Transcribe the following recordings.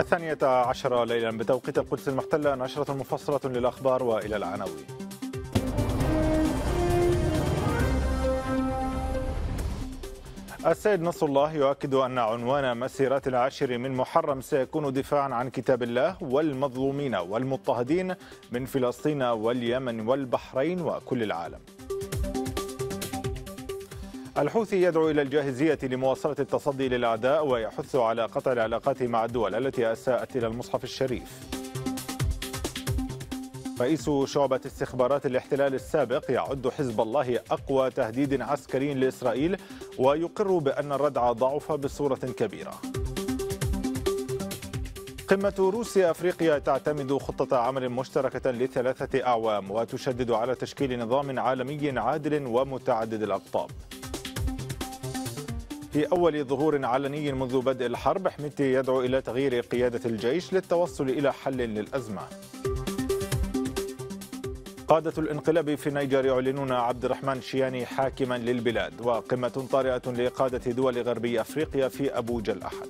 الثانية عشرة ليلا بتوقيت القدس المحتلة نشرة مفصلة للأخبار وإلى العناوين السيد نصر الله يؤكد أن عنوان مسيرات العاشر من محرم سيكون دفاعا عن كتاب الله والمظلومين والمضطهدين من فلسطين واليمن والبحرين وكل العالم الحوثي يدعو إلى الجاهزية لمواصلة التصدي للأعداء ويحث على قطع العلاقات مع الدول التي أساءت إلى المصحف الشريف رئيس شعبة استخبارات الاحتلال السابق يعد حزب الله أقوى تهديد عسكري لإسرائيل ويقر بأن الردع ضعف بصورة كبيرة قمة روسيا أفريقيا تعتمد خطة عمل مشتركة لثلاثة أعوام وتشدد على تشكيل نظام عالمي عادل ومتعدد الأقطاب في أول ظهور علني منذ بدء الحرب حميتي يدعو إلى تغيير قيادة الجيش للتوصل إلى حل للأزمة قادة الانقلاب في النيجر يعلنون عبد الرحمن شياني حاكما للبلاد وقمة طارئة لقادة دول غربي أفريقيا في أبوجا الأحد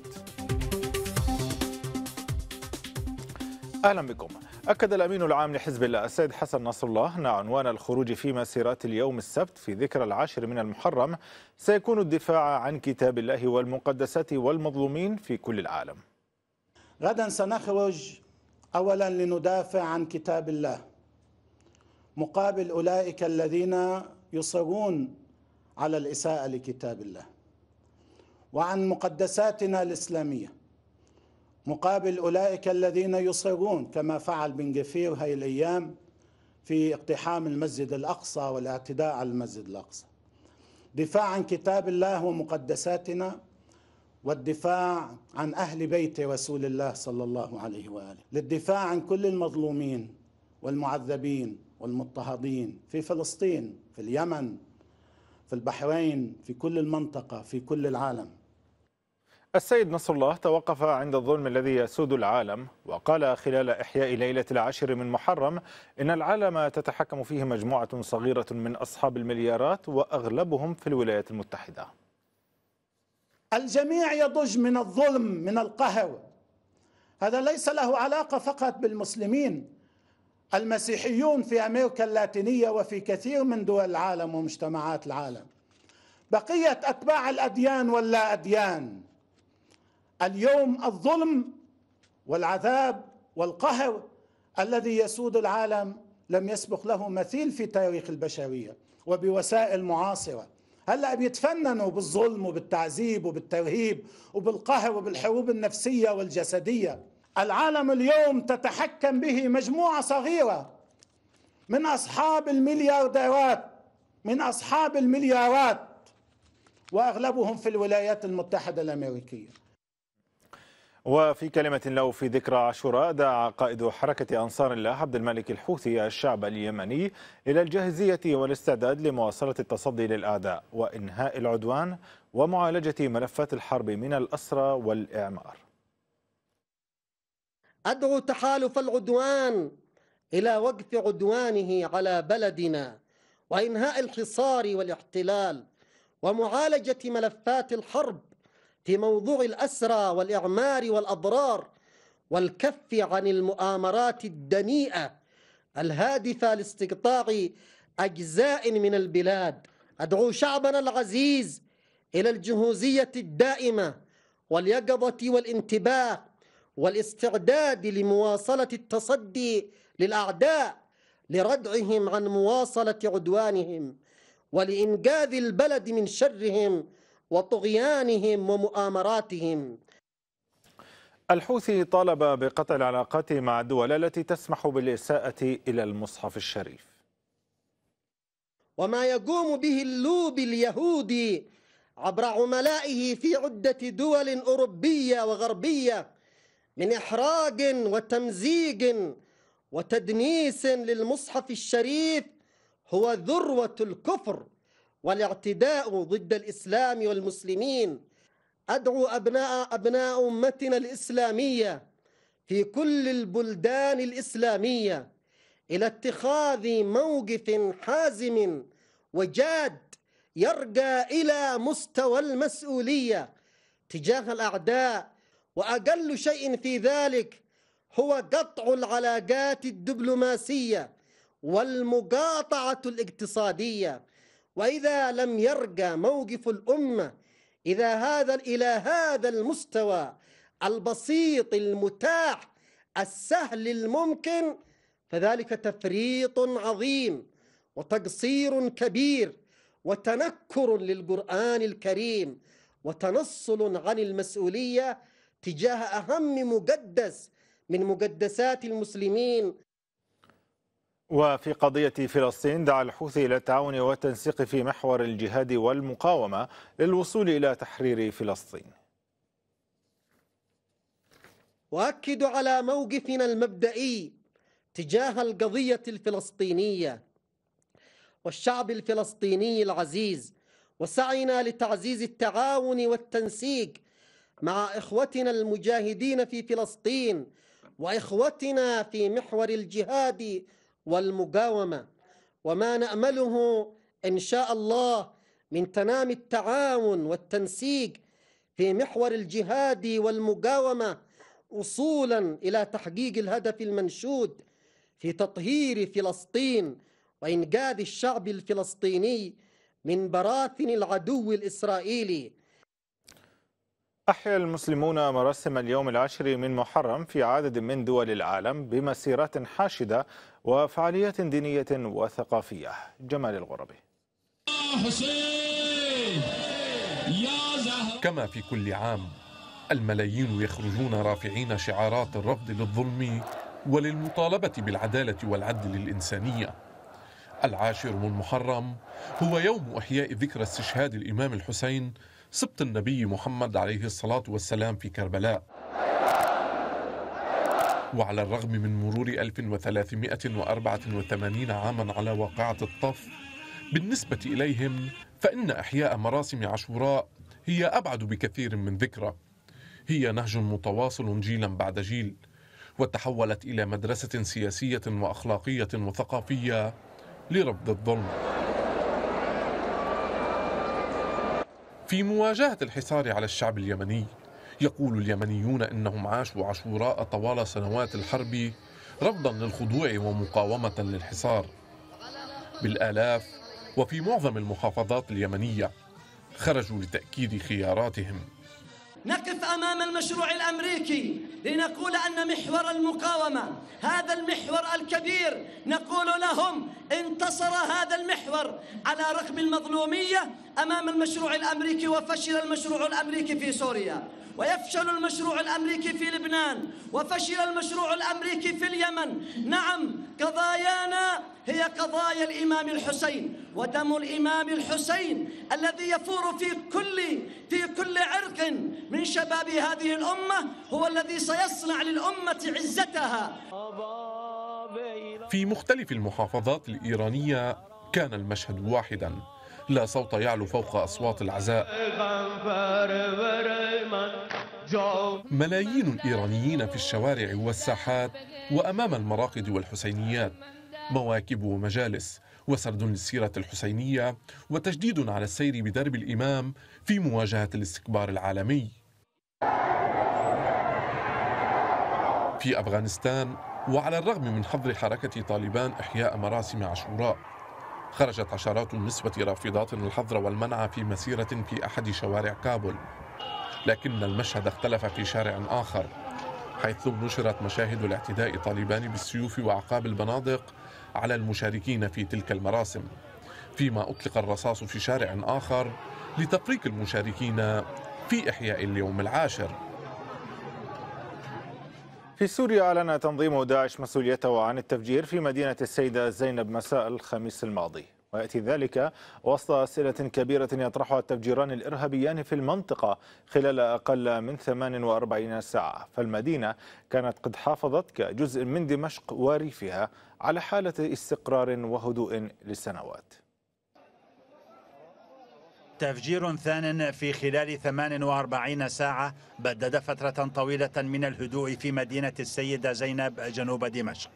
أهلا بكم أكد الأمين العام لحزب الله السيد حسن نصر الله أن عنوان الخروج في مسيرات اليوم السبت في ذكرى العاشر من المحرم سيكون الدفاع عن كتاب الله والمقدسات والمظلومين في كل العالم غدا سنخرج أولا لندافع عن كتاب الله مقابل اولئك الذين يصرون على الاساءه لكتاب الله وعن مقدساتنا الاسلاميه مقابل اولئك الذين يصرون كما فعل بن جفير هاي الايام في اقتحام المسجد الاقصى والاعتداء على المسجد الاقصى دفاع عن كتاب الله ومقدساتنا والدفاع عن اهل بيت رسول الله صلى الله عليه واله للدفاع عن كل المظلومين والمعذبين والمضطهدين في فلسطين في اليمن في البحرين في كل المنطقة في كل العالم السيد نصر الله توقف عند الظلم الذي يسود العالم وقال خلال إحياء ليلة العاشر من محرم إن العالم تتحكم فيه مجموعة صغيرة من أصحاب المليارات وأغلبهم في الولايات المتحدة الجميع يضج من الظلم من القهر هذا ليس له علاقة فقط بالمسلمين المسيحيون في امريكا اللاتينيه وفي كثير من دول العالم ومجتمعات العالم بقيه اتباع الاديان واللا اديان اليوم الظلم والعذاب والقهر الذي يسود العالم لم يسبق له مثيل في تاريخ البشريه وبوسائل معاصره هلا بيتفننوا بالظلم وبالتعذيب وبالترهيب وبالقهر وبالحروب النفسيه والجسديه العالم اليوم تتحكم به مجموعه صغيره من اصحاب المليارديرات من اصحاب المليارات واغلبهم في الولايات المتحده الامريكيه وفي كلمة له في ذكرى عاشوراء دعا قائد حركة أنصار الله عبد الملك الحوثي الشعب اليمني إلى الجاهزية والاستعداد لمواصلة التصدي للأعداء وإنهاء العدوان ومعالجة ملفات الحرب من الأسرى والإعمار أدعو تحالف العدوان إلى وقف عدوانه على بلدنا وإنهاء الحصار والاحتلال ومعالجة ملفات الحرب في موضوع الأسرى والإعمار والأضرار والكف عن المؤامرات الدنيئة الهادفة لاستقطاع أجزاء من البلاد أدعو شعبنا العزيز إلى الجهوزية الدائمة واليقظة والانتباه والاستعداد لمواصلة التصدي للأعداء لردعهم عن مواصلة عدوانهم ولإنجاذ البلد من شرهم وطغيانهم ومؤامراتهم الحوثي طالب بقطع العلاقات مع الدول التي تسمح بالإساءة إلى المصحف الشريف وما يقوم به اللوب اليهودي عبر عملائه في عدة دول أوروبية وغربية من إحراج وتمزيج وتدنيس للمصحف الشريف هو ذروة الكفر والاعتداء ضد الإسلام والمسلمين أدعو أبناء, أبناء أمتنا الإسلامية في كل البلدان الإسلامية إلى اتخاذ موقف حازم وجاد يرقى إلى مستوى المسؤولية تجاه الأعداء واقل شيء في ذلك هو قطع العلاقات الدبلوماسيه والمقاطعه الاقتصاديه واذا لم يرقى موقف الامه اذا هذا الى هذا المستوى البسيط المتاح السهل الممكن فذلك تفريط عظيم وتقصير كبير وتنكر للقران الكريم وتنصل عن المسؤوليه تجاه أهم مقدس من مقدسات المسلمين وفي قضية فلسطين دعا الحوثي إلى التعاون والتنسيق في محور الجهاد والمقاومة للوصول إلى تحرير فلسطين وأكد على موقفنا المبدئي تجاه القضية الفلسطينية والشعب الفلسطيني العزيز وسعينا لتعزيز التعاون والتنسيق مع إخوتنا المجاهدين في فلسطين وإخوتنا في محور الجهاد والمقاومة وما نأمله إن شاء الله من تنام التعاون والتنسيق في محور الجهاد والمقاومة وصولا إلى تحقيق الهدف المنشود في تطهير فلسطين وإنقاذ الشعب الفلسطيني من براثن العدو الإسرائيلي أحيا المسلمون مراسم اليوم العاشر من محرم في عدد من دول العالم بمسيرات حاشدة وفعاليات دينية وثقافية جمال الغربي كما في كل عام الملايين يخرجون رافعين شعارات الرفض للظلم وللمطالبة بالعدالة والعدل الإنسانية العاشر من محرم هو يوم إحياء ذكرى استشهاد الإمام الحسين سبط النبي محمد عليه الصلاة والسلام في كربلاء وعلى الرغم من مرور 1384 عاما على واقعة الطف بالنسبة إليهم فإن إحياء مراسم عاشوراء هي أبعد بكثير من ذكرى هي نهج متواصل جيلا بعد جيل وتحولت إلى مدرسة سياسية وأخلاقية وثقافية لربط الظلم في مواجهة الحصار على الشعب اليمني يقول اليمنيون انهم عاشوا عاشوراء طوال سنوات الحرب رفضا للخضوع ومقاومه للحصار بالالاف وفي معظم المحافظات اليمنيه خرجوا لتاكيد خياراتهم نقف أمام المشروع الأمريكي لنقول أن محور المقاومة هذا المحور الكبير نقول لهم انتصر هذا المحور على رغم المظلومية أمام المشروع الأمريكي وفشل المشروع الأمريكي في سوريا ويفشل المشروع الأمريكي في لبنان وفشل المشروع الأمريكي في اليمن نعم قضايانا هي قضايا الإمام الحسين ودم الإمام الحسين الذي يفور في كل في كل عرق من شباب هذه الأمة هو الذي سيصنع للأمة عزتها في مختلف المحافظات الإيرانية كان المشهد واحدا لا صوت يعلو فوق أصوات العزاء ملايين الإيرانيين في الشوارع والساحات وأمام المراقد والحسينيات مواكب ومجالس وسرد للسيرة الحسينية وتجديد على السير بدرب الإمام في مواجهة الاستكبار العالمي في أفغانستان وعلى الرغم من حظر حركة طالبان إحياء مراسم عاشوراء خرجت عشرات النسبة رافضات الحظر والمنع في مسيرة في أحد شوارع كابول لكن المشهد اختلف في شارع آخر حيث نشرت مشاهد الاعتداء طالبان بالسيوف وعقاب البنادق على المشاركين في تلك المراسم فيما أطلق الرصاص في شارع آخر لتفريق المشاركين في إحياء اليوم العاشر في سوريا أعلن تنظيم داعش مسؤوليته عن التفجير في مدينة السيدة زينب مساء الخميس الماضي ويأتي ذلك وسط أسئلة كبيرة يطرحها التفجيران الإرهابيان في المنطقة خلال أقل من 48 ساعة فالمدينة كانت قد حافظت كجزء من دمشق وريفها على حالة استقرار وهدوء لسنوات تفجير ثان في خلال 48 ساعة بدد فترة طويلة من الهدوء في مدينة السيدة زينب جنوب دمشق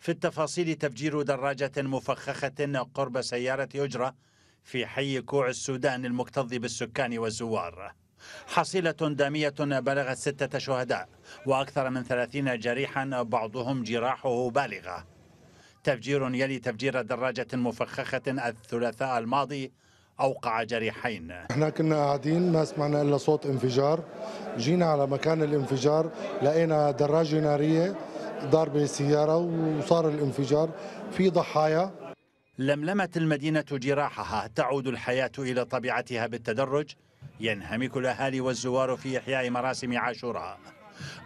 في التفاصيل تفجير دراجة مفخخة قرب سيارة أجرة في حي كوع السودان المكتظ بالسكان والزوار حصيلة دامية بلغت ستة شهداء وأكثر من ثلاثين جريحا بعضهم جراحه بالغة تفجير يلي تفجير دراجة مفخخة الثلاثاء الماضي أوقع جريحين احنا كنا قاعدين ما سمعنا إلا صوت انفجار جينا على مكان الانفجار لقينا دراجة نارية ضاربة سيارة وصار الانفجار في ضحايا لملمت المدينة جراحها تعود الحياة إلى طبيعتها بالتدرج ينهمك الأهالي والزوار في إحياء مراسم عاشوراء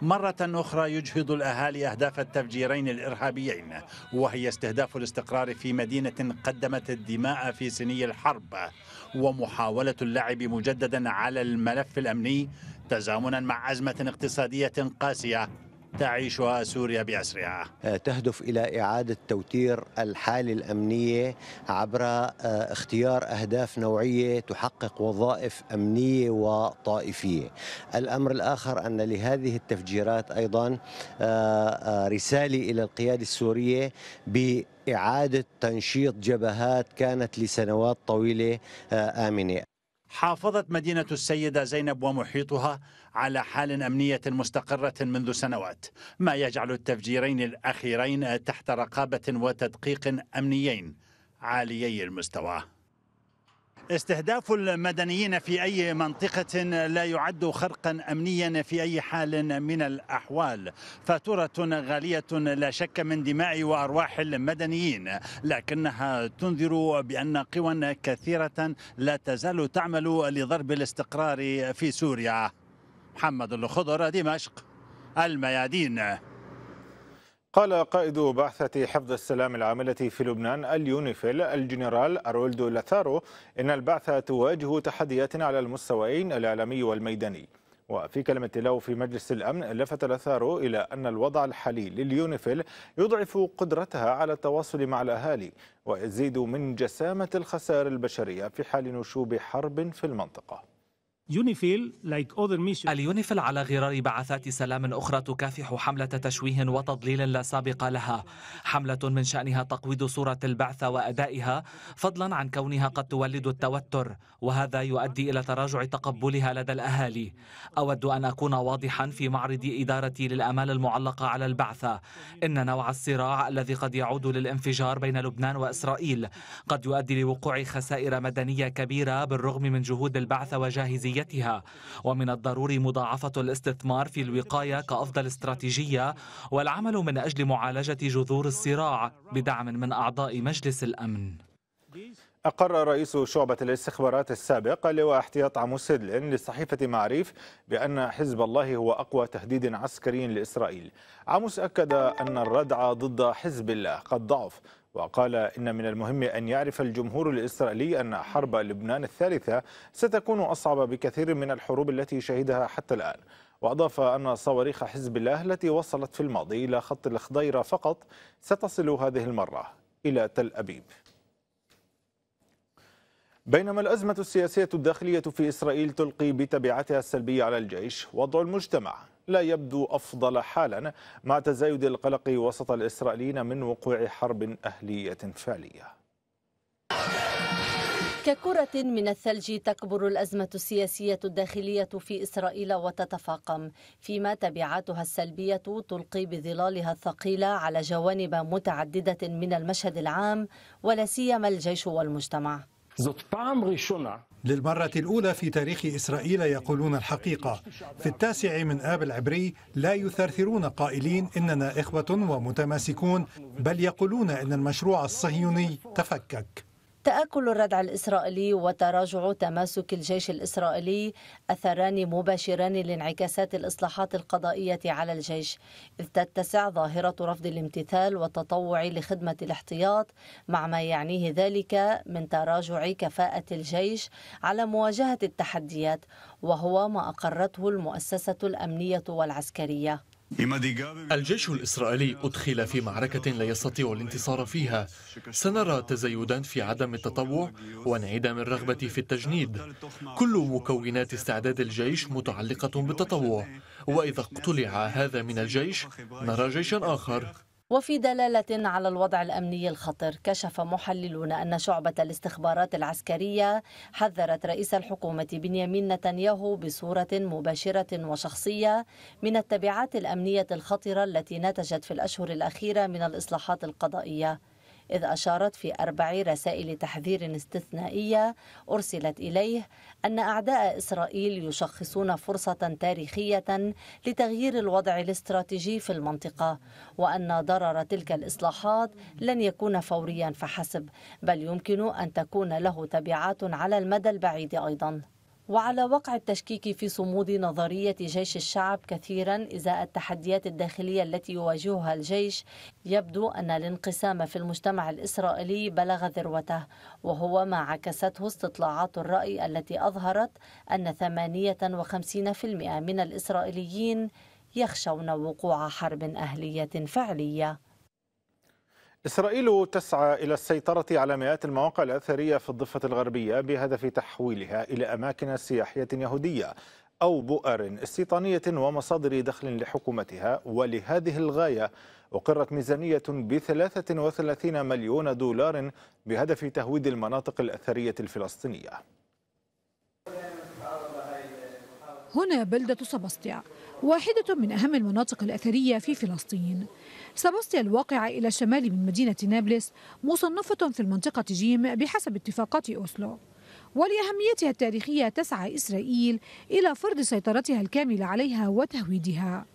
مرة أخرى يجهض الأهالي أهداف التفجيرين الإرهابيين وهي استهداف الاستقرار في مدينة قدمت الدماء في سني الحرب ومحاولة اللعب مجددا على الملف الأمني تزامنا مع أزمة اقتصادية قاسية تعيشها سوريا بأسرها آه، تهدف إلى إعادة توتير الحالة الأمنية عبر آه، اختيار أهداف نوعية تحقق وظائف أمنية وطائفية الأمر الآخر أن لهذه التفجيرات أيضا آه، رسالة إلى القيادة السورية ب إعادة تنشيط جبهات كانت لسنوات طويلة آمنة حافظت مدينة السيدة زينب ومحيطها على حال أمنية مستقرة منذ سنوات ما يجعل التفجيرين الأخيرين تحت رقابة وتدقيق أمنيين عاليي المستوى استهداف المدنيين في أي منطقة لا يعد خرقا أمنيا في أي حال من الأحوال فاتورة غالية لا شك من دماء وأرواح المدنيين لكنها تنذر بأن قوى كثيرة لا تزال تعمل لضرب الاستقرار في سوريا محمد الخضر دمشق الميادين قال قائد بعثة حفظ السلام العاملة في لبنان اليونيفيل الجنرال أرولدو لاثارو إن البعثة تواجه تحديات على المستويين الإعلامي والميداني وفي كلمة له في مجلس الأمن لفت لاثارو إلى أن الوضع الحالي لليونيفيل يضعف قدرتها على التواصل مع الأهالي ويزيد من جسامة الخسائر البشرية في حال نشوب حرب في المنطقة اليونيفيل على غرار بعثات سلام أخرى تكافح حملة تشويه وتضليل لا سابق لها حملة من شأنها تقويض صورة البعثة وأدائها فضلا عن كونها قد تولد التوتر وهذا يؤدي إلى تراجع تقبلها لدى الأهالي أود أن أكون واضحا في معرض إدارتي للأمال المعلقة على البعثة إن نوع الصراع الذي قد يعود للانفجار بين لبنان وإسرائيل قد يؤدي لوقوع خسائر مدنية كبيرة بالرغم من جهود البعثة وجاهزية رعايتها ومن الضروري مضاعفة الاستثمار في الوقاية كأفضل استراتيجية والعمل من أجل معالجة جذور الصراع بدعم من أعضاء مجلس الأمن أقر رئيس شعبة الاستخبارات السابق لواء احتياط عموس سيدلين لصحيفة معريف بأن حزب الله هو أقوى تهديد عسكري لإسرائيل عموس أكد أن الردع ضد حزب الله قد ضعف وقال إن من المهم أن يعرف الجمهور الإسرائيلي أن حرب لبنان الثالثة ستكون أصعب بكثير من الحروب التي شهدها حتى الآن وأضاف أن صواريخ حزب الله التي وصلت في الماضي إلى خط الخضيرة فقط ستصل هذه المرة إلى تل أبيب بينما الأزمة السياسية الداخلية في إسرائيل تلقي بتبعاتها السلبية على الجيش وضع المجتمع لا يبدو أفضل حالا مع تزايد القلق وسط الإسرائيليين من وقوع حرب أهلية فعلية ككرة من الثلج تكبر الأزمة السياسية الداخلية في إسرائيل وتتفاقم فيما تبعاتها السلبية تلقي بظلالها الثقيلة على جوانب متعددة من المشهد العام ولا سيما الجيش والمجتمع للمرة الأولى في تاريخ إسرائيل يقولون الحقيقة في التاسع من آب العبري لا يثرثرون قائلين إننا إخوة ومتماسكون بل يقولون إن المشروع الصهيوني تفكك تآكل الردع الإسرائيلي وتراجع تماسك الجيش الإسرائيلي أثران مباشران لانعكاسات الإصلاحات القضائية على الجيش إذ تتسع ظاهرة رفض الامتثال والتطوع لخدمة الاحتياط مع ما يعنيه ذلك من تراجع كفاءة الجيش على مواجهة التحديات وهو ما أقرته المؤسسة الأمنية والعسكرية الجيش الإسرائيلي أدخل في معركة لا يستطيع الانتصار فيها سنرى تزايدا في عدم التطوع وانعدام الرغبة في التجنيد كل مكونات استعداد الجيش متعلقة بالتطوع وإذا اقتلع هذا من الجيش نرى جيشا آخر وفي دلالة على الوضع الأمني الخطر كشف محللون أن شعبة الاستخبارات العسكرية حذرت رئيس الحكومة بنيامين نتنياهو بصورة مباشرة وشخصية من التبعات الأمنية الخطرة التي نتجت في الأشهر الأخيرة من الإصلاحات القضائية إذ أشارت في أربع رسائل تحذير استثنائية أرسلت إليه أن أعداء إسرائيل يشخصون فرصة تاريخية لتغيير الوضع الاستراتيجي في المنطقة وأن ضرر تلك الإصلاحات لن يكون فوريا فحسب بل يمكن أن تكون له تبعات على المدى البعيد أيضا وعلى وقع التشكيك في صمود نظرية جيش الشعب كثيرا إزاء التحديات الداخلية التي يواجهها الجيش يبدو أن الانقسام في المجتمع الإسرائيلي بلغ ذروته وهو ما عكسته استطلاعات الرأي التي أظهرت أن 58% من الإسرائيليين يخشون وقوع حرب أهلية فعلية إسرائيل تسعى إلى السيطرة على مئات المواقع الأثرية في الضفة الغربية بهدف تحويلها إلى أماكن سياحية يهودية أو بؤر استيطانية ومصادر دخل لحكومتها ولهذه الغاية أقرت ميزانية ب 33 مليون دولار بهدف تهويد المناطق الأثرية الفلسطينية هنا بلدة سبسطيا واحدة من أهم المناطق الأثرية في فلسطين سباستيا الواقعة إلى الشمال من مدينة نابلس مصنفة في المنطقة جيم بحسب اتفاقات أوسلو ولأهميتها التاريخية تسعى إسرائيل إلى فرض سيطرتها الكاملة عليها وتهويدها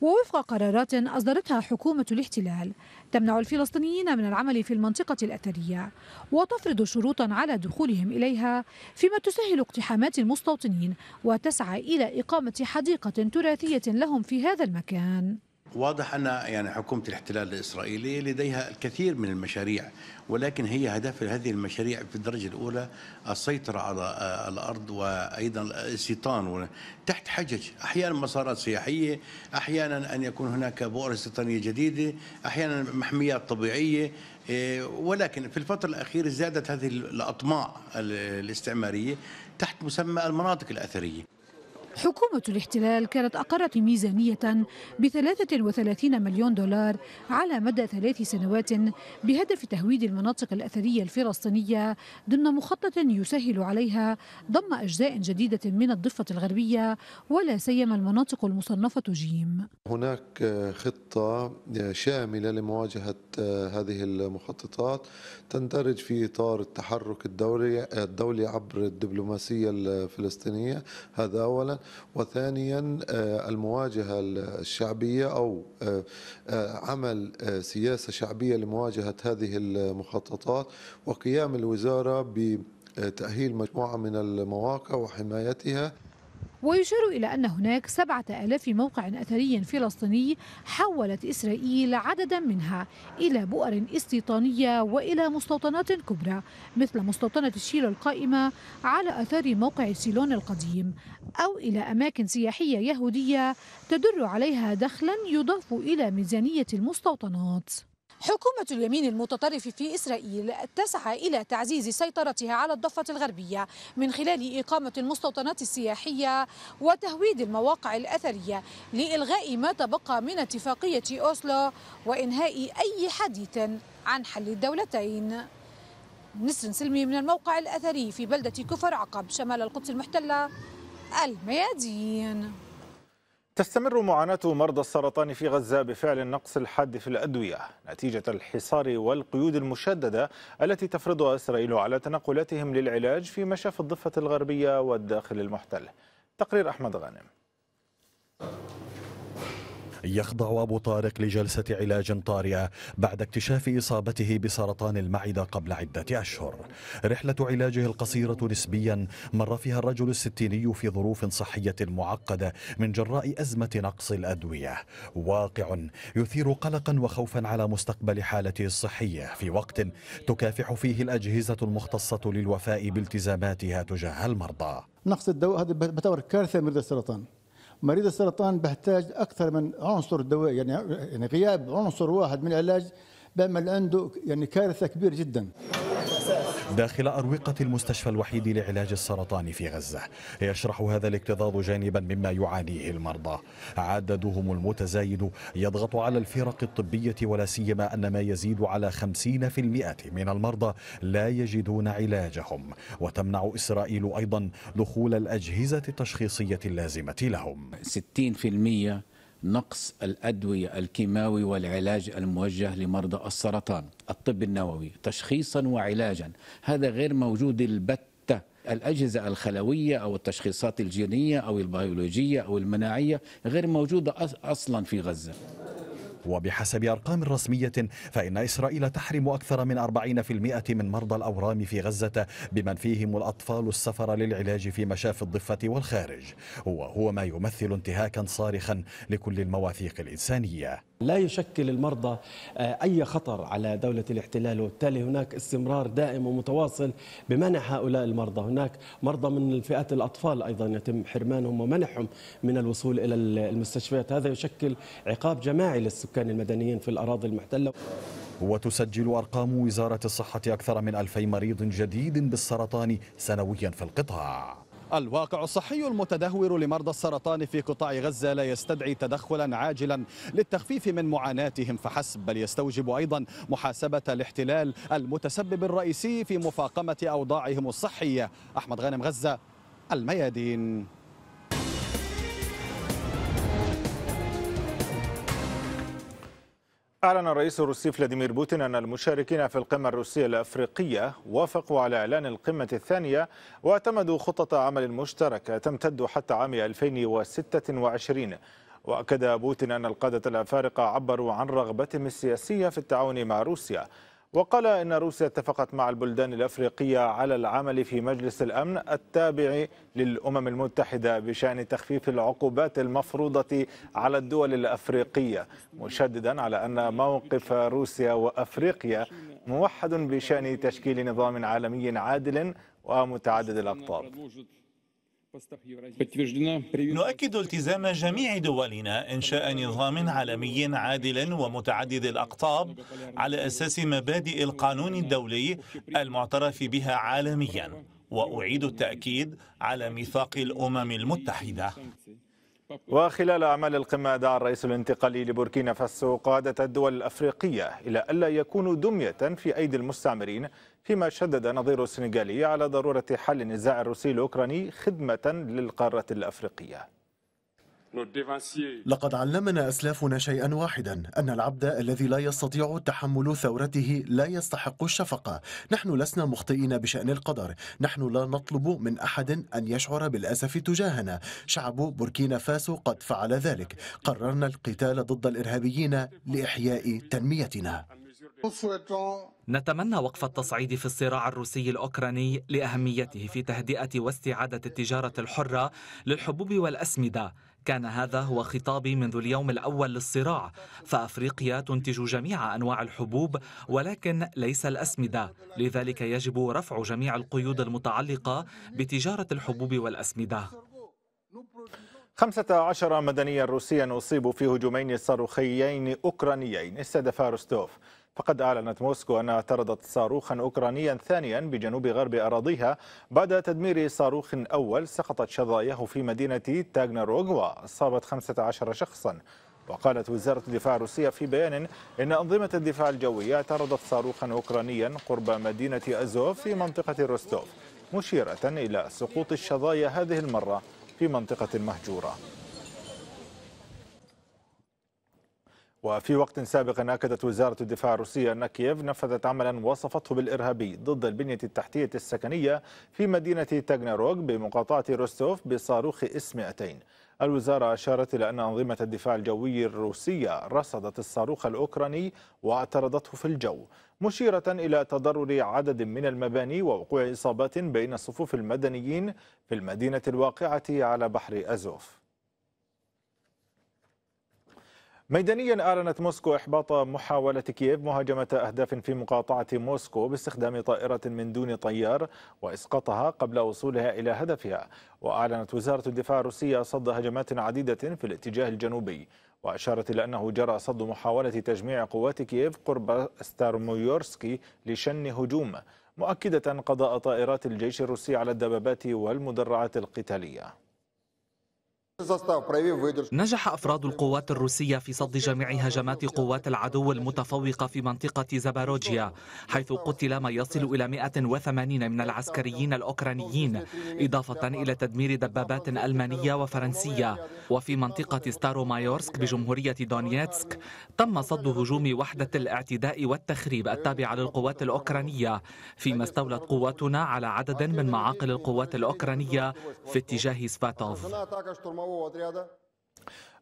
ووفق قرارات أصدرتها حكومة الاحتلال تمنع الفلسطينيين من العمل في المنطقة الأثرية وتفرض شروطا على دخولهم إليها فيما تسهل اقتحامات المستوطنين وتسعى إلى إقامة حديقة تراثية لهم في هذا المكان واضح ان يعني حكومه الاحتلال الاسرائيلي لديها الكثير من المشاريع ولكن هي هدف هذه المشاريع في الدرجه الاولى السيطره على الارض وايضا الاستيطان تحت حجج احيانا مسارات سياحيه احيانا ان يكون هناك بؤر استيطانيه جديده احيانا محميات طبيعيه إيه، ولكن في الفتره الاخيره زادت هذه الاطماع الاستعماريه تحت مسمى المناطق الاثريه حكومة الاحتلال كانت أقرت ميزانية ب 33 مليون دولار على مدى ثلاث سنوات بهدف تهويد المناطق الأثرية الفلسطينية ضمن مخطط يسهل عليها ضم أجزاء جديدة من الضفة الغربية ولا سيما المناطق المصنفة جيم هناك خطة شاملة لمواجهة هذه المخططات تندرج في إطار التحرك الدولي الدولي عبر الدبلوماسية الفلسطينية هذا أولا وثانيا آه، المواجهة الشعبية أو آه، آه، عمل سياسة شعبية لمواجهة هذه المخططات وقيام الوزارة ب تأهيل مجموعة من المواقع وحمايتها ويشار إلى أن هناك سبعة ألاف موقع أثري فلسطيني حولت إسرائيل عددا منها إلى بؤر استيطانية وإلى مستوطنات كبرى مثل مستوطنة الشيل القائمة على أثار موقع سيلون القديم أو إلى أماكن سياحية يهودية تدر عليها دخلا يضاف إلى ميزانية المستوطنات حكومة اليمين المتطرف في إسرائيل تسعى إلى تعزيز سيطرتها على الضفة الغربية من خلال إقامة المستوطنات السياحية وتهويد المواقع الأثرية لإلغاء ما تبقى من اتفاقية أوسلو وإنهاء أي حديث عن حل الدولتين نسر سلمي من الموقع الأثري في بلدة كفر عقب شمال القدس المحتلة الميادين تستمر معاناة مرضى السرطان في غزة بفعل النقص الحاد في الأدوية نتيجة الحصار والقيود المشددة التي تفرضها إسرائيل على تنقلاتهم للعلاج في مشاف الضفة الغربية والداخل المحتل تقرير أحمد غانم يخضع أبو طارق لجلسة علاج طارئة بعد اكتشاف إصابته بسرطان المعدة قبل عدة أشهر رحلة علاجه القصيرة نسبيا مر فيها الرجل الستيني في ظروف صحية معقدة من جراء أزمة نقص الأدوية واقع يثير قلقا وخوفا على مستقبل حالته الصحية في وقت تكافح فيه الأجهزة المختصة للوفاء بالتزاماتها تجاه المرضى نقص الدواء هذا بتور كارثة مرضى السرطان مريض السرطان بحتاج اكثر من عنصر دوائي يعني يعني غياب عنصر واحد من العلاج بما الآن يعني كارثة كبيرة جدا داخل أروقة المستشفى الوحيد لعلاج السرطان في غزة يشرح هذا الاكتظاظ جانبا مما يعانيه المرضى عددهم المتزايد يضغط على الفرق الطبية ولا سيما أن ما يزيد على 50% من المرضى لا يجدون علاجهم وتمنع إسرائيل أيضا دخول الأجهزة التشخيصية اللازمة لهم 60% نقص الأدوية الكيماوي والعلاج الموجه لمرضى السرطان الطب النووي تشخيصا وعلاجا هذا غير موجود البت الأجهزة الخلوية أو التشخيصات الجينية أو البيولوجية أو المناعية غير موجودة أصلا في غزة وبحسب أرقام رسمية فإن إسرائيل تحرم أكثر من 40% من مرضى الأورام في غزة بمن فيهم الأطفال السفر للعلاج في مشافي الضفة والخارج وهو ما يمثل انتهاكا صارخا لكل المواثيق الإنسانية لا يشكل المرضى آه، أي خطر على دولة الاحتلال وبالتالي هناك استمرار دائم ومتواصل بمنع هؤلاء المرضى هناك مرضى من فئات الأطفال أيضا يتم حرمانهم ومنعهم من الوصول إلى المستشفيات هذا يشكل عقاب جماعي للسكان المدنيين في الأراضي المحتلة وتسجل أرقام وزارة الصحة أكثر من 2000 مريض جديد بالسرطان سنويا في القطاع الواقع الصحي المتدهور لمرضى السرطان في قطاع غزة لا يستدعي تدخلا عاجلا للتخفيف من معاناتهم فحسب بل يستوجب أيضا محاسبة الاحتلال المتسبب الرئيسي في مفاقمة أوضاعهم الصحية أحمد غانم غزة الميادين أعلن الرئيس الروسي فلاديمير بوتين أن المشاركين في القمة الروسية الأفريقية وافقوا على إعلان القمة الثانية واعتمدوا خطة عمل مشتركة تمتد حتى عام 2026 وأكد بوتين أن القادة الأفارقة عبروا عن رغبتهم السياسية في التعاون مع روسيا وقال إن روسيا اتفقت مع البلدان الأفريقية على العمل في مجلس الأمن التابع للأمم المتحدة بشأن تخفيف العقوبات المفروضة على الدول الأفريقية مشددا على أن موقف روسيا وأفريقيا موحد بشأن تشكيل نظام عالمي عادل ومتعدد الأقطاب نؤكد التزام جميع دولنا إنشاء نظام عالمي عادل ومتعدد الأقطاب على أساس مبادئ القانون الدولي المعترف بها عالميا وأعيد التأكيد على ميثاق الأمم المتحدة وخلال أعمال القمة دعا الرئيس الانتقالي لبوركينا فاسو قادة الدول الأفريقية إلى ألا يكونوا دمية في أيدي المستعمرين فيما شدد نظير السنغالي على ضرورة حل النزاع الروسي الأوكراني خدمة للقارة الأفريقية لقد علمنا أسلافنا شيئا واحدا أن العبد الذي لا يستطيع تحمل ثورته لا يستحق الشفقة نحن لسنا مخطئين بشأن القدر نحن لا نطلب من أحد أن يشعر بالأسف تجاهنا شعب بوركينا فاسو قد فعل ذلك قررنا القتال ضد الإرهابيين لإحياء تنميتنا نتمنى وقف التصعيد في الصراع الروسي الأوكراني لأهميته في تهدئة واستعادة التجارة الحرة للحبوب والأسمدة كان هذا هو خطابي منذ اليوم الأول للصراع فأفريقيا تنتج جميع أنواع الحبوب ولكن ليس الأسمدة لذلك يجب رفع جميع القيود المتعلقة بتجارة الحبوب والأسمدة 15 مدنيا روسيا أصيبوا في هجومين صاروخيين أوكرانيين استهدفا روستوف فقد أعلنت موسكو أنها اعترضت صاروخا أوكرانيا ثانيا بجنوب غرب أراضيها بعد تدمير صاروخ أول سقطت شظاياه في مدينة تاغناروغ وأصابت 15 شخصا وقالت وزارة الدفاع الروسية في بيان إن أنظمة الدفاع الجوية اعترضت صاروخا أوكرانيا قرب مدينة أزوف في منطقة روستوف مشيرة إلى سقوط الشظايا هذه المرة في منطقة مهجورة وفي وقت سابق أكدت وزارة الدفاع الروسية أن كييف نفذت عملا وصفته بالإرهابي ضد البنية التحتية السكنية في مدينة تاغناروغ بمقاطعة روستوف بصاروخ اس 200 الوزارة أشارت إلى أن أنظمة الدفاع الجوي الروسية رصدت الصاروخ الأوكراني واعترضته في الجو مشيرة إلى تضرر عدد من المباني ووقوع إصابات بين صفوف المدنيين في المدينة الواقعة على بحر أزوف ميدانيا أعلنت موسكو إحباط محاولة كييف مهاجمة أهداف في مقاطعة موسكو باستخدام طائرة من دون طيار وإسقاطها قبل وصولها إلى هدفها وأعلنت وزارة الدفاع الروسية صد هجمات عديدة في الاتجاه الجنوبي وأشارت إلى أنه جرى صد محاولة تجميع قوات كييف قرب ستارمويورسكي لشن هجوم مؤكدة قضاء طائرات الجيش الروسي على الدبابات والمدرعات القتالية نجح أفراد القوات الروسية في صد جميع هجمات قوات العدو المتفوقة في منطقة زاباروجيا حيث قتل ما يصل إلى 180 من العسكريين الأوكرانيين إضافة إلى تدمير دبابات ألمانية وفرنسية وفي منطقة ستارو مايورسك بجمهورية دونيتسك تم صد هجوم وحدة الاعتداء والتخريب التابعة للقوات الأوكرانية فيما استولت قواتنا على عدد من معاقل القوات الأوكرانية في اتجاه سفاتوف هو وضعها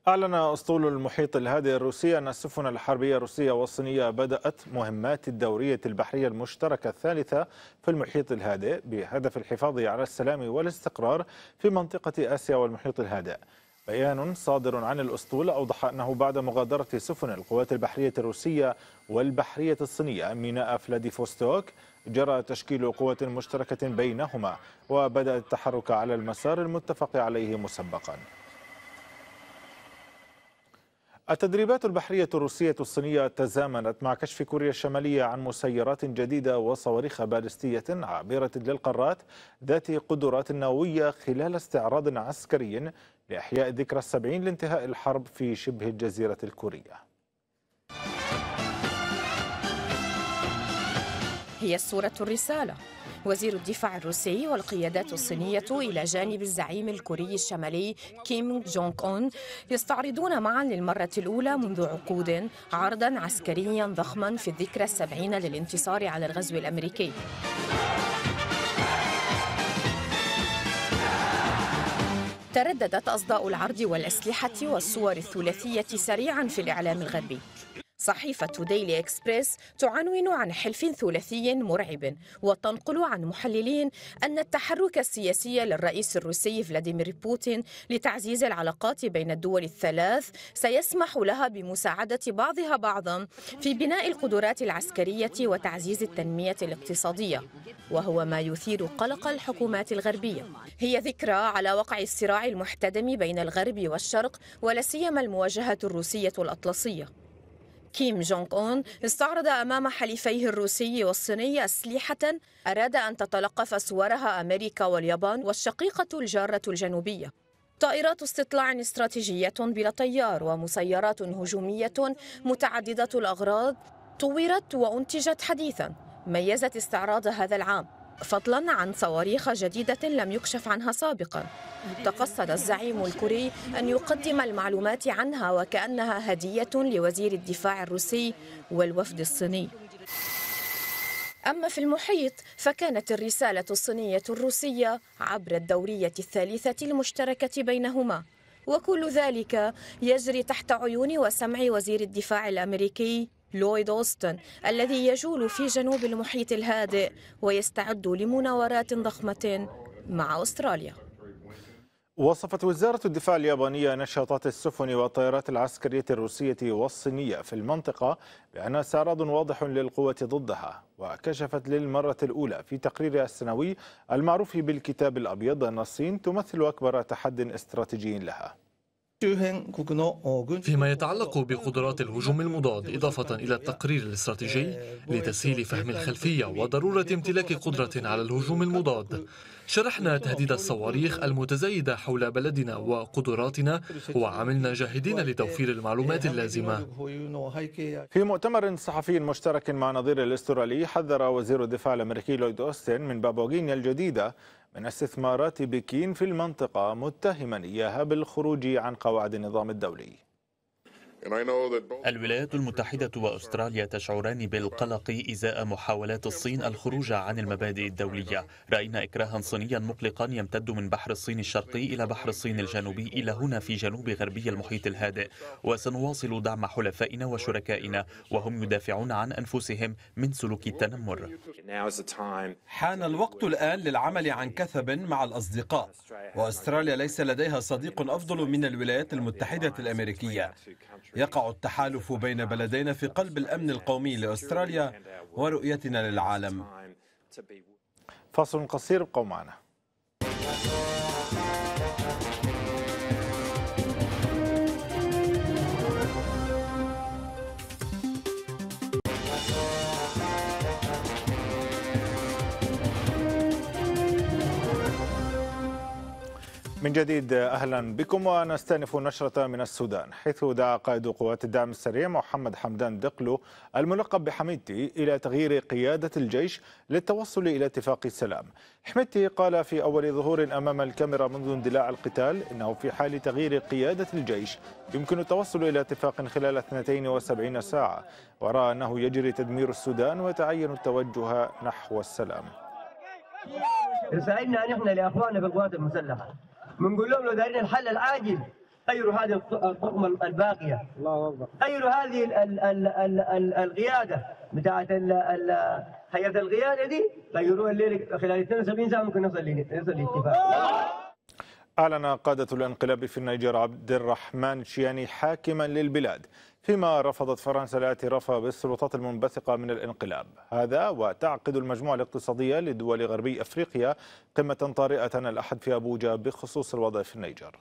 أعلن أسطول المحيط الهادئ الروسي أن السفن الحربية الروسية والصينية بدأت مهمات الدورية البحرية المشتركة الثالثة في المحيط الهادئ بهدف الحفاظ على السلام والاستقرار في منطقة آسيا والمحيط الهادئ بيان صادر عن الأسطول أوضح أنه بعد مغادرة سفن القوات البحرية الروسية والبحرية الصينية ميناء فلاديفوستوك جرى تشكيل قوة مشتركة بينهما وبدأ التحرك على المسار المتفق عليه مسبقاً التدريبات البحرية الروسية الصينية تزامنت مع كشف كوريا الشمالية عن مسيرات جديدة وصواريخ بالستية عابرة للقارات ذات قدرات نووية خلال استعراض عسكري لإحياء ذكرى السبعين لانتهاء الحرب في شبه الجزيرة الكورية هي الصورة الرسالة وزير الدفاع الروسي والقيادات الصينية إلى جانب الزعيم الكوري الشمالي كيم جونغ أون يستعرضون معا للمرة الأولى منذ عقود عرضا عسكريا ضخما في الذكرى السبعين للانتصار على الغزو الأمريكي ترددت أصداء العرض والأسلحة والصور الثلاثية سريعا في الإعلام الغربي صحيفة ديلي إكسبريس تعنون عن حلف ثلاثي مرعب وتنقل عن محللين أن التحرك السياسي للرئيس الروسي فلاديمير بوتين لتعزيز العلاقات بين الدول الثلاث سيسمح لها بمساعدة بعضها بعضا في بناء القدرات العسكرية وتعزيز التنمية الاقتصادية وهو ما يثير قلق الحكومات الغربية هي ذكرى على وقع الصراع المحتدم بين الغرب والشرق ولا سيما المواجهة الروسية الأطلسية كيم جونغ أون استعرض أمام حليفيه الروسي والصيني أسلحة أراد أن تتلقف صورها أمريكا واليابان والشقيقة الجارة الجنوبية طائرات استطلاع استراتيجية بلا طيار ومسيرات هجومية متعددة الأغراض طورت وأنتجت حديثا ميزت استعراض هذا العام فضلا عن صواريخ جديدة لم يكشف عنها سابقا تقصد الزعيم الكوري أن يقدم المعلومات عنها وكأنها هدية لوزير الدفاع الروسي والوفد الصيني أما في المحيط فكانت الرسالة الصينية الروسية عبر الدورية الثالثة المشتركة بينهما وكل ذلك يجري تحت عيون وسمع وزير الدفاع الأمريكي لويد أوستن الذي يجول في جنوب المحيط الهادئ ويستعد لمناورات ضخمة مع أستراليا وصفت وزارة الدفاع اليابانية نشاطات السفن والطائرات العسكرية الروسية والصينية في المنطقة بأنها سراد واضح للقوة ضدها وكشفت للمرة الأولى في تقريرها السنوي المعروف بالكتاب الأبيض أن الصين تمثل أكبر تحد استراتيجي لها فيما يتعلق بقدرات الهجوم المضاد إضافة إلى التقرير الاستراتيجي لتسهيل فهم الخلفية وضرورة امتلاك قدرة على الهجوم المضاد شرحنا تهديد الصواريخ المتزايدة حول بلدنا وقدراتنا وعملنا جاهدين لتوفير المعلومات اللازمة في مؤتمر صحفي مشترك مع نظير الاسترالي حذر وزير الدفاع الأمريكي لويد أوستن من بابوغينيا الجديدة من استثمارات بكين في المنطقة متهما إياها بالخروج عن قواعد النظام الدولي الولايات المتحدة وأستراليا تشعران بالقلق إزاء محاولات الصين الخروج عن المبادئ الدولية رأينا إكراها صينيا مقلقا يمتد من بحر الصين الشرقي إلى بحر الصين الجنوبي إلى هنا في جنوب غربي المحيط الهادئ وسنواصل دعم حلفائنا وشركائنا وهم يدافعون عن أنفسهم من سلوك التنمر حان الوقت الآن للعمل عن كثب مع الأصدقاء وأستراليا ليس لديها صديق أفضل من الولايات المتحدة الأمريكية يقع التحالف بين بلدينا في قلب الأمن القومي لأستراليا ورؤيتنا للعالم فصل قصير ابقوا معنا من جديد اهلا بكم ونستأنف نشرة من السودان حيث دعا قائد قوات الدعم السريع محمد حمدان دقلو الملقب بحميدتي الى تغيير قيادة الجيش للتوصل الى اتفاق السلام. حميدتي قال في اول ظهور امام الكاميرا منذ اندلاع القتال انه في حال تغيير قيادة الجيش يمكن التوصل الى اتفاق خلال 72 ساعة ورأى انه يجري تدمير السودان ويتعين التوجه نحو السلام. رسائلنا نحن لاخواننا بالقوات المسلحة بنقول لهم لو دارين الحل العاجل غيروا هذه الطقم الباقيه الله اكبر غيروا هذه ال ال ال القياده بتاعت هيئه القياده دي غيروها الليله خلال 72 ساعه ممكن نصل لاتفاق أعلن قادة الانقلاب في النيجر عبد الرحمن شياني حاكما للبلاد فيما رفضت فرنسا الاعتراف بالسلطات المنبثقة من الانقلاب هذا وتعقد المجموعة الاقتصادية لدول غربي أفريقيا قمة طارئة الأحد في أبوجا بخصوص الوضع في النيجر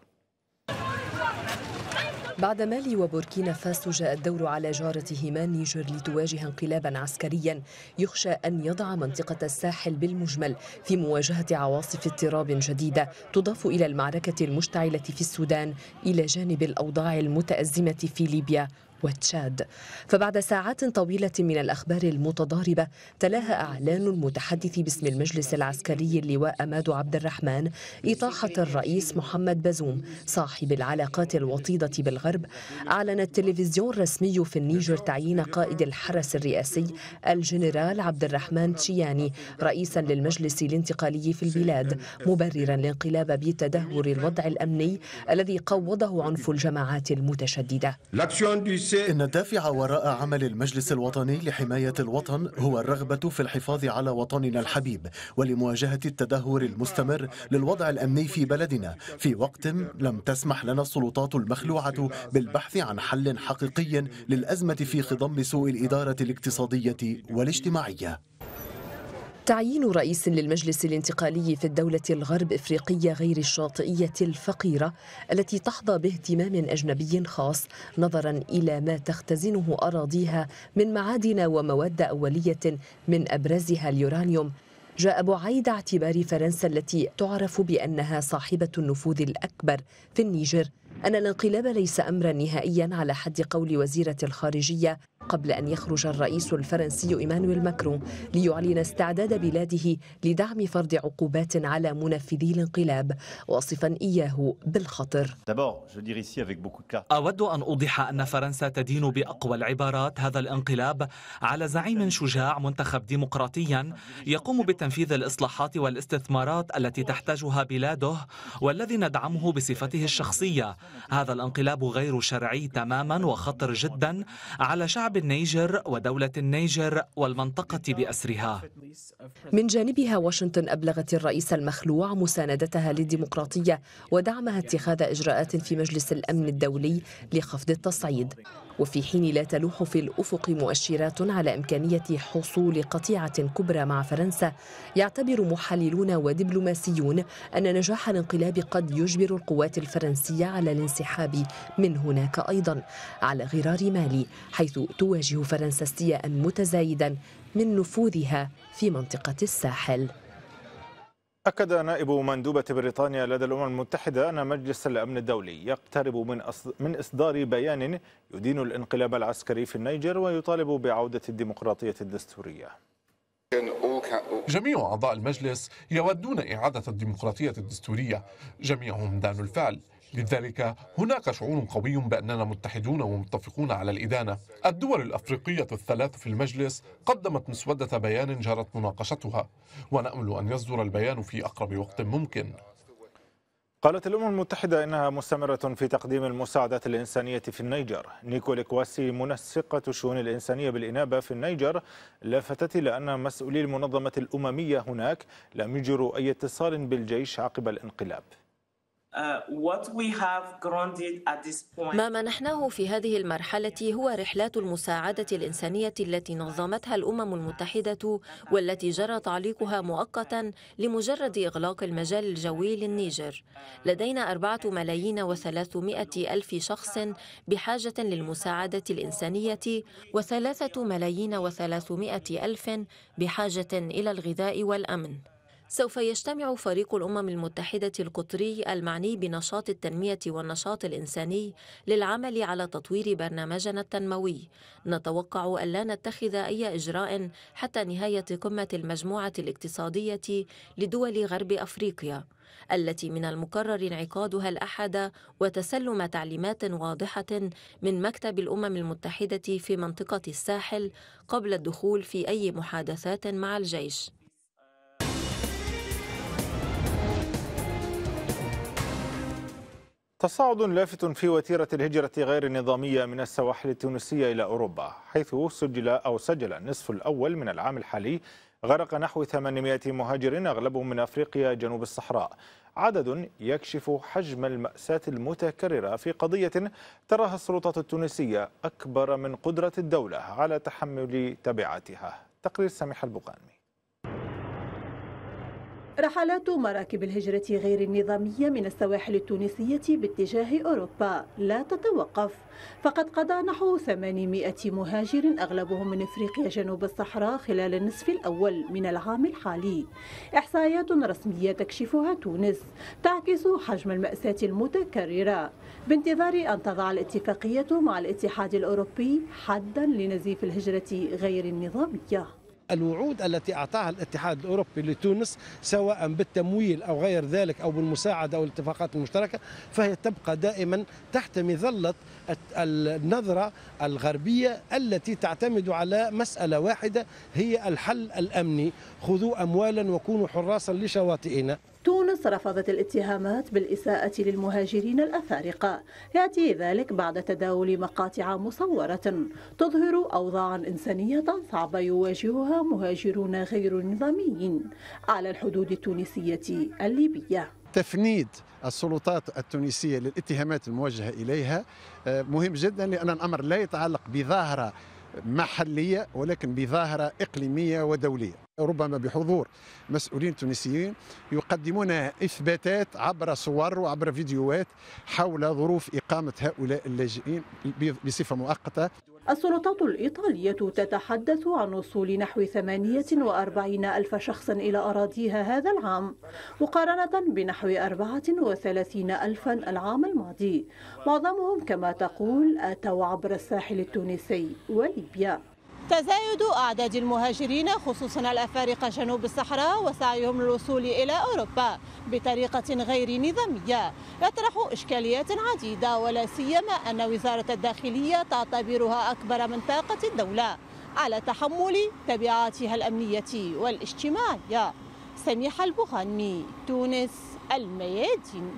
بعد مالي وبوركينا فاسو جاء الدور على جارتهما النيجر لتواجه انقلابا عسكريا يخشى أن يضع منطقة الساحل بالمجمل في مواجهة عواصف اضطراب جديدة تضاف إلى المعركة المشتعلة في السودان إلى جانب الأوضاع المتأزمة في ليبيا وتشاد فبعد ساعات طويلة من الأخبار المتضاربة تلاها أعلان المتحدث باسم المجلس العسكري اللواء أماد عبد الرحمن إطاحة الرئيس محمد بازوم صاحب العلاقات الوطيدة بالغرب أعلن التلفزيون الرسمي في النيجر تعيين قائد الحرس الرئاسي الجنرال عبد الرحمن تشياني رئيسا للمجلس الانتقالي في البلاد مبررا الانقلاب بتدهور الوضع الأمني الذي قوضه عنف الجماعات المتشددة إن الدافع وراء عمل المجلس الوطني لحماية الوطن هو الرغبة في الحفاظ على وطننا الحبيب ولمواجهة التدهور المستمر للوضع الأمني في بلدنا في وقت لم تسمح لنا السلطات المخلوعة بالبحث عن حل حقيقي للأزمة في خضم سوء الإدارة الاقتصادية والاجتماعية تعيين رئيس للمجلس الانتقالي في الدولة الغرب إفريقية غير الشاطئية الفقيرة التي تحظى باهتمام أجنبي خاص نظرا إلى ما تختزنه أراضيها من معادن ومواد أولية من أبرزها اليورانيوم جاء بعيد اعتبار فرنسا التي تعرف بأنها صاحبة النفوذ الأكبر في النيجر أن الانقلاب ليس أمرا نهائيا على حد قول وزيرة الخارجية قبل أن يخرج الرئيس الفرنسي إيمانويل ماكرون ليعلن استعداد بلاده لدعم فرض عقوبات على منفذي الانقلاب واصفا إياه بالخطر أود أن أوضح أن فرنسا تدين بأقوى العبارات هذا الانقلاب على زعيم شجاع منتخب ديمقراطيا يقوم بتنفيذ الإصلاحات والاستثمارات التي تحتاجها بلاده والذي ندعمه بصفته الشخصية هذا الانقلاب غير شرعي تماما وخطر جدا على شعب النيجر ودولة النيجر والمنطقة بأسرها من جانبها واشنطن أبلغت الرئيس المخلوع مساندتها للديمقراطية ودعمها اتخاذ إجراءات في مجلس الأمن الدولي لخفض التصعيد وفي حين لا تلوح في الأفق مؤشرات على إمكانية حصول قطيعة كبرى مع فرنسا يعتبر محللون ودبلوماسيون أن نجاح الانقلاب قد يجبر القوات الفرنسية على الانسحاب من هناك أيضا على غرار مالي حيث تواجه فرنسا استياء متزايدا من نفوذها في منطقة الساحل أكد نائب مندوبة بريطانيا لدى الأمم المتحدة أن مجلس الأمن الدولي يقترب من من إصدار بيان يدين الانقلاب العسكري في النيجر ويطالب بعودة الديمقراطية الدستورية. جميع أعضاء المجلس يودون إعادة الديمقراطية الدستورية، جميعهم دانوا الفعل، لذلك هناك شعور قوي بأننا متحدون ومتفقون على الإدانة الدول الأفريقية الثلاث في المجلس قدمت مسودة بيان جرت مناقشتها ونأمل أن يصدر البيان في أقرب وقت ممكن قالت الأمم المتحدة إنها مستمرة في تقديم المساعدات الإنسانية في النيجر نيكول كواسي منسقة الشؤون الإنسانية بالإنابة في النيجر لفتت إلى أن مسؤولي المنظمة الأممية هناك لم يجروا أي اتصال بالجيش عقب الانقلاب Uh, ما منحناه في هذه المرحلة هو رحلات المساعدة الإنسانية التي نظمتها الأمم المتحدة والتي جرى تعليقها مؤقتا لمجرد إغلاق المجال الجوي للنيجر لدينا أربعة ملايين وثلاثمائة ألف شخص بحاجة للمساعدة الإنسانية وثلاثة ملايين وثلاثمائة ألف بحاجة إلى الغذاء والأمن سوف يجتمع فريق الأمم المتحدة القطري المعني بنشاط التنمية والنشاط الإنساني للعمل على تطوير برنامجنا التنموي نتوقع ألا نتخذ أي إجراء حتى نهاية قمة المجموعة الاقتصادية لدول غرب أفريقيا التي من المقرر انعقادها الأحد وتسلم تعليمات واضحة من مكتب الأمم المتحدة في منطقة الساحل قبل الدخول في أي محادثات مع الجيش تصاعد لافت في وتيرة الهجرة غير النظامية من السواحل التونسية إلى أوروبا حيث سجل أو سجل النصف الأول من العام الحالي غرق نحو 800 مهاجر أغلبهم من أفريقيا جنوب الصحراء عدد يكشف حجم المأساة المتكررة في قضية تراها السلطات التونسية أكبر من قدرة الدولة على تحمل تبعاتها تقرير سامح البقاني رحلات مراكب الهجرة غير النظامية من السواحل التونسية باتجاه أوروبا لا تتوقف فقد قضى نحو 800 مهاجر أغلبهم من إفريقيا جنوب الصحراء خلال النصف الأول من العام الحالي إحصائيات رسمية تكشفها تونس تعكس حجم المأساة المتكررة بانتظار أن تضع الاتفاقية مع الاتحاد الأوروبي حدا لنزيف الهجرة غير النظامية الوعود التي أعطاها الاتحاد الأوروبي لتونس سواء بالتمويل أو غير ذلك أو بالمساعدة أو الاتفاقات المشتركة فهي تبقى دائما تحت مظلة النظرة الغربية التي تعتمد على مسألة واحدة هي الحل الأمني خذوا أموالا وكونوا حراسا لشواطئنا تونس رفضت الاتهامات بالإساءة للمهاجرين الأفارقة يأتي ذلك بعد تداول مقاطع مصورة تظهر أوضاعا إنسانية صعبة يواجهها مهاجرون غير نظاميين على الحدود التونسية الليبية تفنيد السلطات التونسية للاتهامات الموجهة إليها آه، مهم جدا لأن الأمر لا يتعلق بظاهرة محليه ولكن بظاهره اقليميه ودوليه ربما بحضور مسؤولين تونسيين يقدمون اثباتات عبر صور وعبر فيديوهات حول ظروف اقامه هؤلاء اللاجئين بصفه مؤقته السلطات الإيطالية تتحدث عن وصول نحو 48 ألف شخص إلى أراضيها هذا العام مقارنة بنحو 34 ألفا العام الماضي معظمهم كما تقول أتوا عبر الساحل التونسي وليبيا تزايد أعداد المهاجرين خصوصا الأفارقة جنوب الصحراء وسعيهم للوصول إلى أوروبا بطريقة غير نظامية يطرح إشكاليات عديدة ولا سيما أن وزارة الداخلية تعتبرها أكبر من طاقة الدولة على تحمل تبعاتها الأمنية والاجتماعية سميح البغني تونس الميادين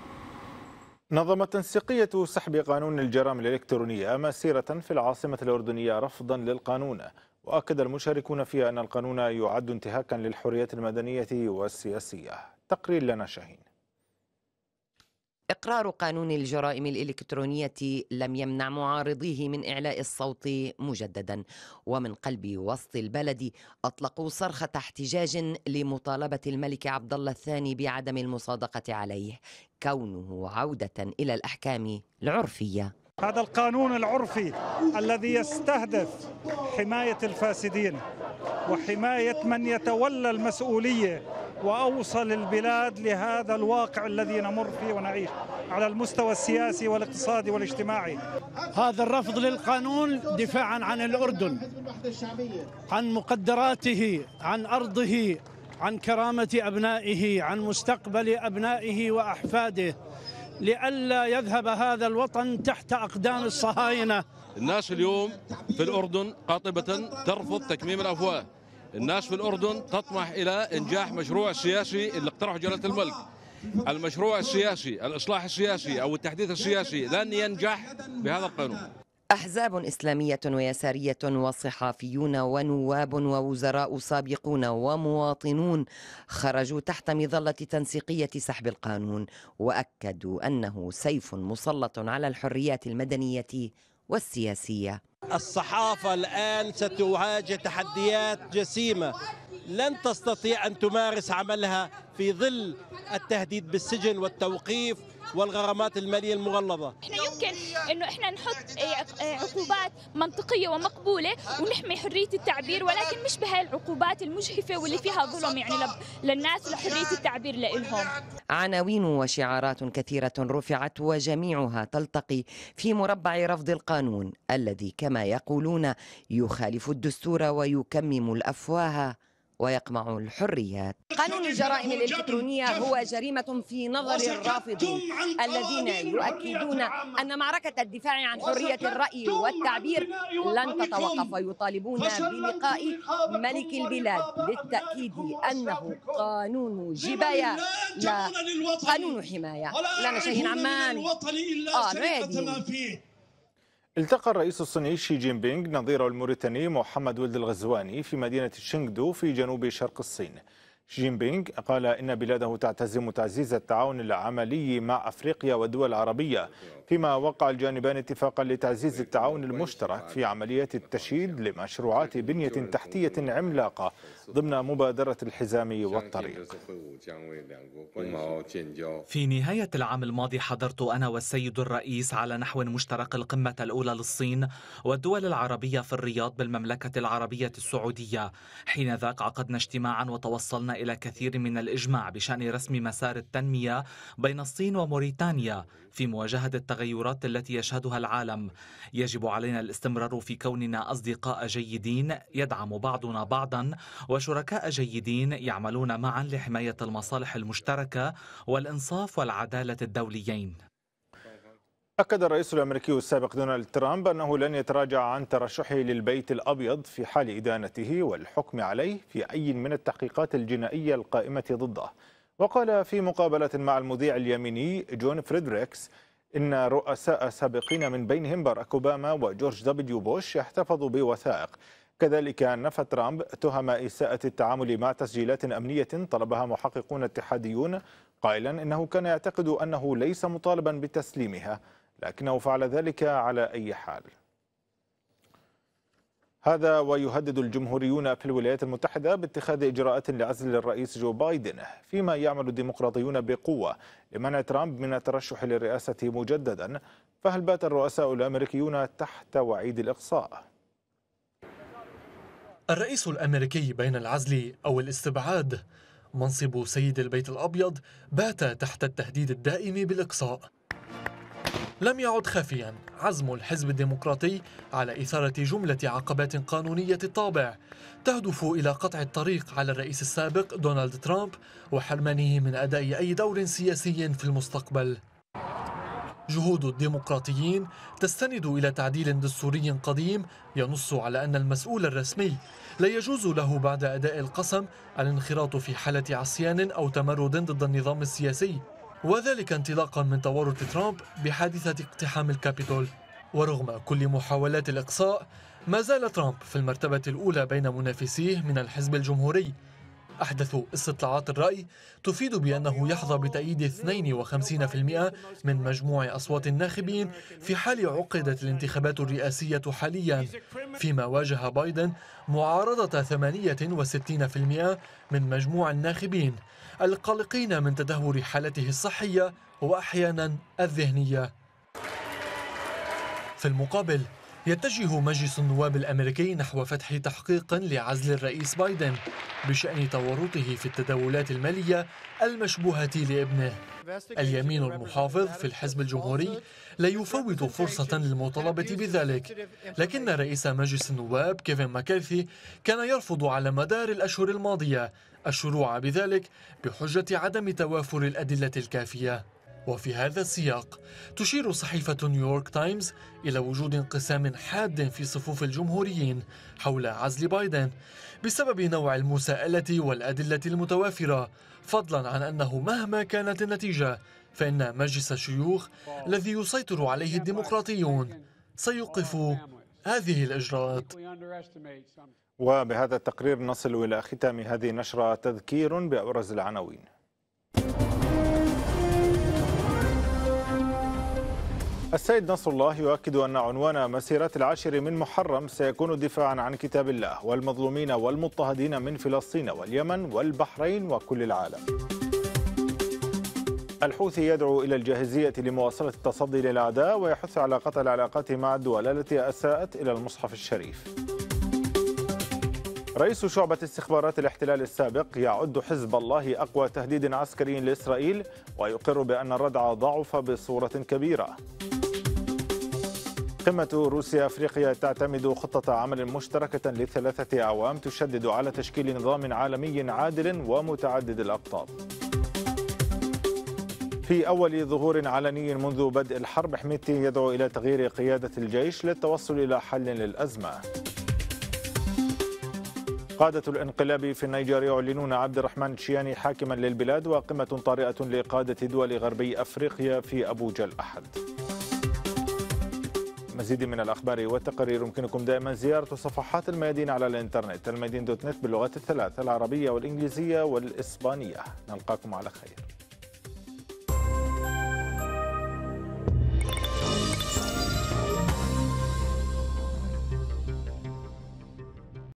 نظمت تنسيقية سحب قانون الجرائم الإلكترونية مسيرة في العاصمة الأردنية رفضا للقانون وأكد المشاركون فيها أن القانون يعد انتهاكا للحريات المدنية والسياسية تقرير لنا شاهين إقرار قانون الجرائم الإلكترونية لم يمنع معارضيه من إعلاء الصوت مجددا ومن قلب وسط البلد أطلقوا صرخة احتجاج لمطالبة الملك عبد الله الثاني بعدم المصادقة عليه كونه عودة إلى الأحكام العرفية هذا القانون العرفي الذي يستهدف حماية الفاسدين وحماية من يتولى المسؤولية وأوصل البلاد لهذا الواقع الذي نمر فيه ونعيش على المستوى السياسي والاقتصادي والاجتماعي هذا الرفض للقانون دفاعا عن الأردن عن مقدراته عن أرضه عن كرامة أبنائه عن مستقبل أبنائه وأحفاده لئلا يذهب هذا الوطن تحت أقدام الصهاينة الناس اليوم في الأردن قاطبة ترفض تكميم الأفواه الناس في الأردن تطمح إلى إنجاح مشروع سياسي اللي اقترحه جلالة الملك المشروع السياسي الإصلاح السياسي أو التحديث السياسي لن ينجح بهذا القانون أحزاب إسلامية ويسارية وصحافيون ونواب ووزراء سابقون ومواطنون خرجوا تحت مظلة تنسيقية سحب القانون وأكدوا أنه سيف مسلط على الحريات المدنية والسياسية الصحافة الآن ستواجه تحديات جسيمة لن تستطيع أن تمارس عملها في ظل التهديد بالسجن والتوقيف والغرامات الماليه المغلظه احنا يمكن انه احنا نحط إيه، إيه، عقوبات منطقيه ومقبوله ونحمي حريه التعبير ولكن مش بهاي العقوبات المجحفه واللي فيها ظلم يعني للناس لحريه التعبير لإلهم عناوين وشعارات كثيره رفعت وجميعها تلتقي في مربع رفض القانون الذي كما يقولون يخالف الدستور ويكمم الافواه ويقمع الحريات قانون الجرائم الإلكترونية هو جريمة في نظر الرافضين الذين يؤكدون أن معركة الدفاع عن حرية الرأي والتعبير لن تتوقف ويطالبون بلقاء ملك البلاد للتأكيد أنه قانون جباية لا قانون حماية لا نشاهد عمان آه التقى الرئيس الصيني شي جين بينغ نظيره الموريتاني محمد ولد الغزواني في مدينة شينغدو في جنوب شرق الصين شي جين بينغ قال إن بلاده تعتزم تعزيز التعاون العملي مع أفريقيا والدول العربية فيما وقع الجانبان اتفاقا لتعزيز التعاون المشترك في عمليات التشييد لمشروعات بنية تحتية عملاقة ضمن مبادرة الحزام والطريق في نهاية العام الماضي حضرت أنا والسيد الرئيس على نحو مشترك القمة الأولى للصين والدول العربية في الرياض بالمملكة العربية السعودية حين ذاك عقدنا اجتماعا وتوصلنا إلى كثير من الإجماع بشأن رسم مسار التنمية بين الصين وموريتانيا في مواجهة التغيرات التي يشهدها العالم يجب علينا الاستمرار في كوننا أصدقاء جيدين يدعم بعضنا بعضا وشركاء جيدين يعملون معا لحماية المصالح المشتركة والإنصاف والعدالة الدوليين أكد الرئيس الأمريكي السابق دونالد ترامب أنه لن يتراجع عن ترشحه للبيت الأبيض في حال إدانته والحكم عليه في أي من التحقيقات الجنائية القائمة ضده وقال في مقابلة مع المذيع اليميني جون فريدريكس إن رؤساء سابقين من بينهم باراك أوباما وجورج دبليو بوش يحتفظوا بوثائق كذلك نفى ترامب تهم إساءة التعامل مع تسجيلات أمنية طلبها محققون اتحاديون قائلا إنه كان يعتقد أنه ليس مطالبا بتسليمها لكنه فعل ذلك على أي حال هذا ويهدد الجمهوريون في الولايات المتحدة باتخاذ إجراءات لعزل الرئيس جو بايدن فيما يعمل الديمقراطيون بقوة لمنع ترامب من الترشح للرئاسة مجددا فهل بات الرؤساء الأمريكيون تحت وعيد الإقصاء؟ الرئيس الأمريكي بين العزل أو الاستبعاد منصب سيد البيت الأبيض بات تحت التهديد الدائم بالإقصاء لم يعد خفيا عزم الحزب الديمقراطي على إثارة جملة عقبات قانونية الطابع تهدف إلى قطع الطريق على الرئيس السابق دونالد ترامب وحرمانه من أداء أي دور سياسي في المستقبل جهود الديمقراطيين تستند إلى تعديل دستوري قديم ينص على أن المسؤول الرسمي لا يجوز له بعد أداء القسم الانخراط في حالة عصيان أو تمرد ضد النظام السياسي وذلك انطلاقا من تورط ترامب بحادثة اقتحام الكابيتول ورغم كل محاولات الإقصاء ما زال ترامب في المرتبة الأولى بين منافسيه من الحزب الجمهوري أحدث استطلاعات الرأي تفيد بأنه يحظى بتأييد 52% من مجموع أصوات الناخبين في حال عقدت الانتخابات الرئاسية حاليا فيما واجه بايدن معارضة 68% من مجموع الناخبين القلقين من تدهور حالته الصحية وأحيانا الذهنية في المقابل يتجه مجلس النواب الأمريكي نحو فتح تحقيق لعزل الرئيس بايدن بشأن تورطه في التداولات المالية المشبوهة لابنه اليمين المحافظ في الحزب الجمهوري لا يفوت فرصة للمطالبة بذلك لكن رئيس مجلس النواب كيفن ماكارثي كان يرفض على مدار الأشهر الماضية الشروع بذلك بحجة عدم توافر الأدلة الكافية وفي هذا السياق تشير صحيفة نيويورك تايمز إلى وجود انقسام حاد في صفوف الجمهوريين حول عزل بايدن بسبب نوع المساءلة والأدلة المتوافرة فضلا عن أنه مهما كانت النتيجة فإن مجلس الشيوخ الذي يسيطر عليه الديمقراطيون سيوقف هذه الإجراءات وبهذا التقرير نصل إلى ختام هذه النشرة تذكير بأبرز العناوين السيد نصر الله يؤكد أن عنوان مسيرات العاشر من محرم سيكون دفاعا عن كتاب الله والمظلومين والمضطهدين من فلسطين واليمن والبحرين وكل العالم الحوثي يدعو إلى الجاهزية لمواصلة التصدي للأعداء ويحث على قطع العلاقات مع الدول التي أساءت إلى المصحف الشريف رئيس شعبة استخبارات الاحتلال السابق يعد حزب الله أقوى تهديد عسكري لإسرائيل ويقر بأن الردع ضعف بصورة كبيرة قمة روسيا أفريقيا تعتمد خطة عمل مشتركة لثلاثة أعوام تشدد على تشكيل نظام عالمي عادل ومتعدد الأقطاب في أول ظهور علني منذ بدء الحرب حميتي يدعو إلى تغيير قيادة الجيش للتوصل إلى حل للأزمة قادة الانقلاب في النيجر يعلنون عبد الرحمن تشياني حاكما للبلاد وقمة طارئة لقادة دول غربي أفريقيا في أبوجا الأحد مزيد من الأخبار والتقارير يمكنكم دائما زيارة صفحات الميادين على الإنترنت الميادين دوت نت باللغات الثلاث العربية والإنجليزية والإسبانية نلقاكم على خير